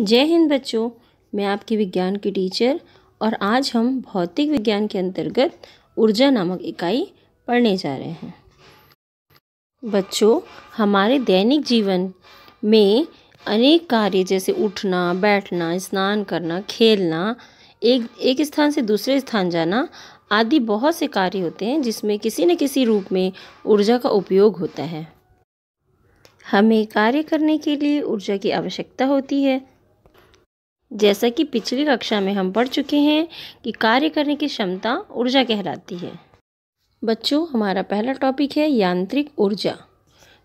जय हिंद बच्चों मैं आपकी विज्ञान की टीचर और आज हम भौतिक विज्ञान के अंतर्गत ऊर्जा नामक इकाई पढ़ने जा रहे हैं बच्चों हमारे दैनिक जीवन में अनेक कार्य जैसे उठना बैठना स्नान करना खेलना एक एक स्थान से दूसरे स्थान जाना आदि बहुत से कार्य होते हैं जिसमें किसी न किसी रूप में ऊर्जा का उपयोग होता है हमें कार्य करने के लिए ऊर्जा की आवश्यकता होती है जैसा कि पिछली कक्षा में हम पढ़ चुके हैं कि कार्य करने की क्षमता ऊर्जा कहलाती है बच्चों हमारा पहला टॉपिक है यांत्रिक ऊर्जा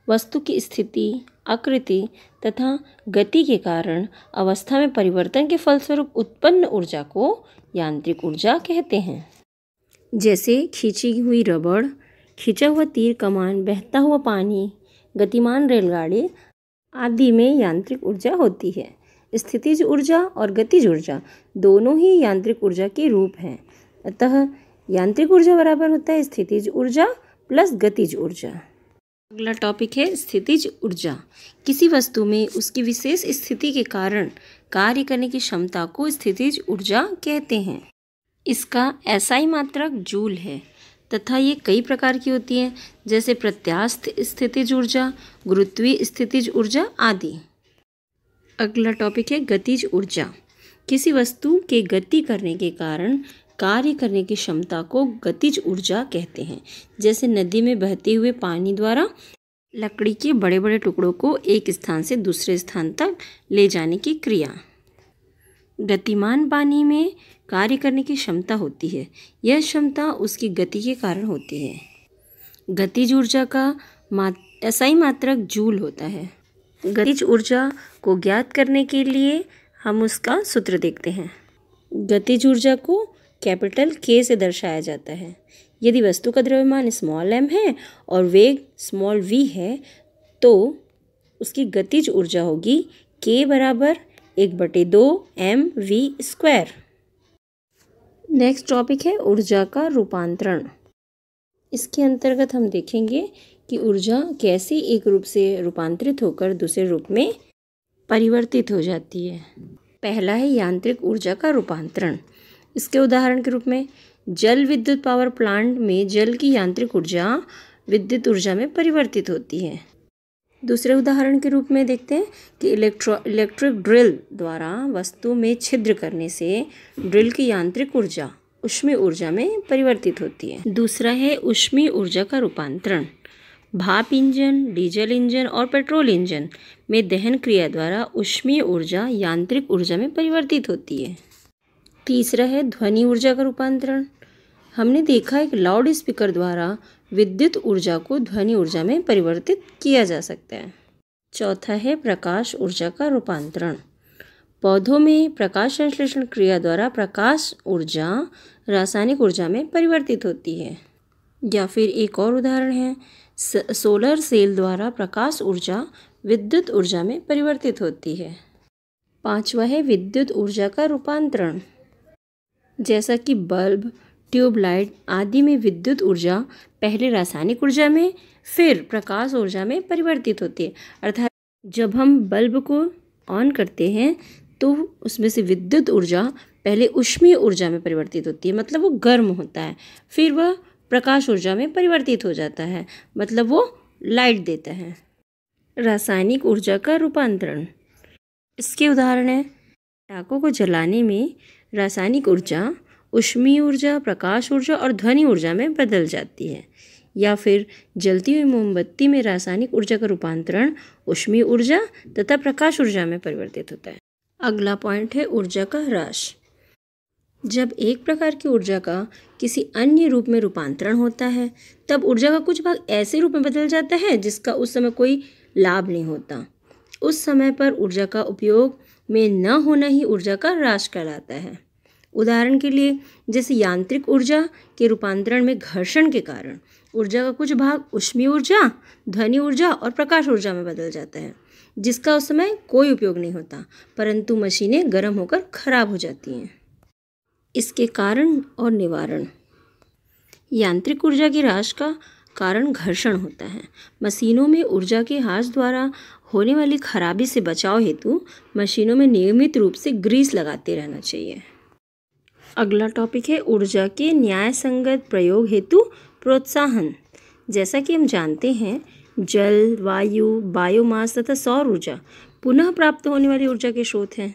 वस्तु की स्थिति आकृति तथा गति के कारण अवस्था में परिवर्तन के फलस्वरूप उत्पन्न ऊर्जा को यांत्रिक ऊर्जा कहते हैं जैसे खींची हुई रबड़ खींचा हुआ तीर कमान बहता हुआ पानी गतिमान रेलगाड़ी आदि में यांत्रिक ऊर्जा होती है स्थितिज ऊर्जा और गतिज ऊर्जा दोनों ही यांत्रिक ऊर्जा के रूप हैं अतः यांत्रिक ऊर्जा बराबर होता है स्थितिज ऊर्जा प्लस गतिज ऊर्जा अगला टॉपिक है स्थितिज ऊर्जा किसी वस्तु में उसकी विशेष स्थिति के कारण कार्य करने की क्षमता को स्थितिज ऊर्जा कहते हैं इसका ऐसा ही मात्रक जूल है तथा ये कई प्रकार की होती हैं जैसे प्रत्यास्थ स्थितिज ऊर्जा गुरुत्वीय स्थितिज ऊर्जा आदि अगला टॉपिक है गतिज ऊर्जा किसी वस्तु के गति करने के कारण कार्य करने की क्षमता को गतिज ऊर्जा कहते हैं जैसे नदी में बहते हुए पानी द्वारा लकड़ी के बड़े बड़े टुकड़ों को एक स्थान से दूसरे स्थान तक ले जाने की क्रिया गतिमान पानी में कार्य करने की क्षमता होती है यह क्षमता उसकी गति के कारण होती है गतिज ऊर्जा का मा ही मात्रक जूल होता है गतिज ऊर्जा को ज्ञात करने के लिए हम उसका सूत्र देखते हैं गतिज ऊर्जा को कैपिटल के से दर्शाया जाता है यदि वस्तु का द्रव्यमान स्मॉल एम है और वेग स्मॉल वी है तो उसकी गतिज ऊर्जा होगी के बराबर एक बटे दो M V square next topic है ऊर्जा का रूपांतरण इसके अंतर्गत हम देखेंगे कि ऊर्जा कैसे एक रूप से रूपांतरित होकर दूसरे रूप में परिवर्तित हो जाती है पहला है यांत्रिक ऊर्जा का रूपांतरण इसके उदाहरण के रूप में जल विद्युत पावर प्लांट में जल की यांत्रिक ऊर्जा विद्युत ऊर्जा में परिवर्तित होती है दूसरे उदाहरण के रूप में देखते हैं कि इलेक्ट्रो इलेक्ट्रिक ड्रिल द्वारा वस्तु में छिद्र करने से ड्रिल की यांत्रिक ऊर्जा उष्मीय ऊर्जा में परिवर्तित होती है दूसरा है उष्मी ऊर्जा का रूपांतरण भाप इंजन डीजल इंजन और पेट्रोल इंजन में दहन क्रिया द्वारा उष्मीय ऊर्जा यांत्रिक ऊर्जा में परिवर्तित होती है तीसरा है ध्वनि ऊर्जा का रूपांतरण हमने देखा एक लाउड स्पीकर द्वारा विद्युत ऊर्जा को ध्वनि ऊर्जा में परिवर्तित किया जा सकता है चौथा है प्रकाश ऊर्जा का रूपांतरण पौधों में प्रकाश संश्लेषण क्रिया द्वारा प्रकाश ऊर्जा रासायनिक ऊर्जा में परिवर्तित होती है या फिर एक और उदाहरण है सोलर सेल द्वारा प्रकाश ऊर्जा विद्युत ऊर्जा में परिवर्तित होती है पांचवा है विद्युत ऊर्जा का रूपांतरण जैसा कि बल्ब ट्यूबलाइट आदि में विद्युत ऊर्जा पहले रासायनिक ऊर्जा में फिर प्रकाश ऊर्जा में परिवर्तित होती है अर्थात जब हम बल्ब को ऑन करते हैं तो उसमें से विद्युत ऊर्जा पहले उष्मीय ऊर्जा में परिवर्तित होती है मतलब वो गर्म होता है फिर वह प्रकाश ऊर्जा में परिवर्तित हो जाता है मतलब वो लाइट देता है रासायनिक ऊर्जा का रूपांतरण इसके उदाहरण है पटाखों को जलाने में रासायनिक ऊर्जा उष्मीय ऊर्जा प्रकाश ऊर्जा और ध्वनि ऊर्जा में बदल जाती है या फिर जलती हुई मोमबत्ती में रासायनिक ऊर्जा का रूपांतरण उष्मीय ऊर्जा तथा प्रकाश ऊर्जा में परिवर्तित होता है अगला पॉइंट है ऊर्जा का राश जब एक प्रकार की ऊर्जा का किसी अन्य रूप में रूपांतरण होता है तब ऊर्जा का कुछ भाग ऐसे रूप में बदल जाता है जिसका उस समय कोई लाभ नहीं होता उस समय पर ऊर्जा का उपयोग में न होना ही ऊर्जा का राश कहलाता है उदाहरण के लिए जैसे यांत्रिक ऊर्जा के रूपांतरण में घर्षण के कारण ऊर्जा का कुछ भाग उष्मी ऊर्जा ध्वनि ऊर्जा और प्रकाश ऊर्जा में बदल जाता है जिसका उस समय कोई उपयोग नहीं होता परंतु मशीनें गर्म होकर खराब हो जाती हैं इसके कारण और निवारण यांत्रिक ऊर्जा की राश का कारण घर्षण होता है मशीनों में ऊर्जा के ह्रास द्वारा होने वाली खराबी से बचाव हेतु मशीनों में नियमित रूप से ग्रीस लगाते रहना चाहिए अगला टॉपिक है ऊर्जा के न्याय संगत प्रयोग हेतु प्रोत्साहन जैसा कि हम जानते हैं जल वायु बायोमास तथा सौर ऊर्जा पुनः प्राप्त होने वाली ऊर्जा के स्रोत हैं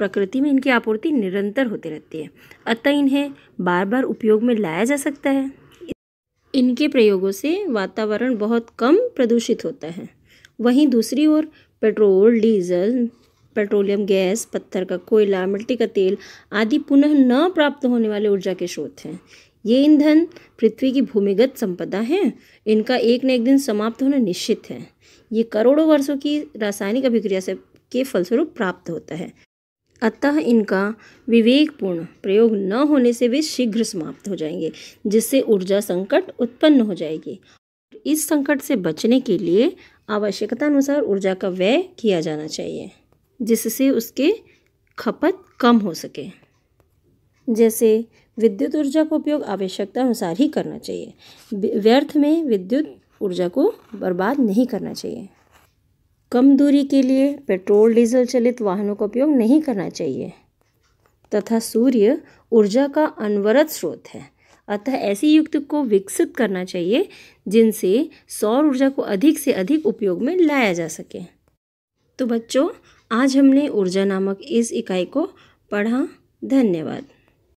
प्रकृति में इनकी आपूर्ति निरंतर होती रहती है अतः इन्हें बार बार उपयोग में लाया जा सकता है इनके प्रयोगों से वातावरण बहुत कम प्रदूषित होता है वहीं दूसरी ओर पेट्रोल डीजल पेट्रोलियम गैस पत्थर का कोयला मिट्टी का तेल आदि पुनः न प्राप्त होने वाले ऊर्जा के स्रोत हैं ये ईंधन पृथ्वी की भूमिगत संपदा हैं इनका एक न एक दिन समाप्त होना निश्चित है ये करोड़ों वर्षों की रासायनिक अभिक्रिया से के फलस्वरूप प्राप्त होता है अतः इनका विवेकपूर्ण प्रयोग न होने से वे शीघ्र समाप्त हो जाएंगे जिससे ऊर्जा संकट उत्पन्न हो जाएगी इस संकट से बचने के लिए आवश्यकता अनुसार ऊर्जा का व्यय किया जाना चाहिए जिससे उसके खपत कम हो सके जैसे विद्युत ऊर्जा का उपयोग आवश्यकता अनुसार ही करना चाहिए व्यर्थ में विद्युत ऊर्जा को बर्बाद नहीं करना चाहिए कम दूरी के लिए पेट्रोल डीजल चलित वाहनों का उपयोग नहीं करना चाहिए तथा सूर्य ऊर्जा का अनवरत स्रोत है अतः ऐसी युक्त को विकसित करना चाहिए जिनसे सौर ऊर्जा को अधिक से अधिक उपयोग में लाया जा सके तो बच्चों आज हमने ऊर्जा नामक इस इकाई को पढ़ा धन्यवाद